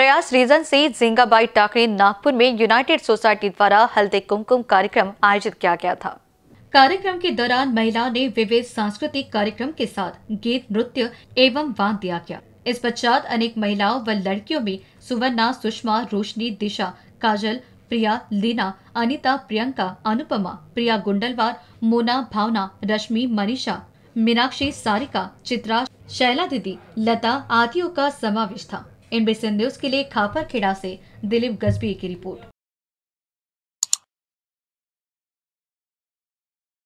प्रयास रीजन से जिंगाबाई टाकरे नागपुर में यूनाइटेड सोसाइटी द्वारा हल्दी कुमकुम कार्यक्रम आयोजित किया गया था कार्यक्रम के दौरान महिलाओं ने विविध सांस्कृतिक कार्यक्रम के साथ गीत नृत्य एवं वाद दिया गया इस पश्चात अनेक महिलाओं व लड़कियों में सुवर्णा सुषमा रोशनी दिशा काजल प्रिया लीना अनिता प्रियंका अनुपमा प्रिया गुंडलवार मोना भावना रश्मि मनीषा मीनाक्षी सारिका चित्रा शैला दीदी लता आदियों का समावेश था इन बेसन न्यूज के लिए खापर खेड़ा से दिलीप गजबी की रिपोर्ट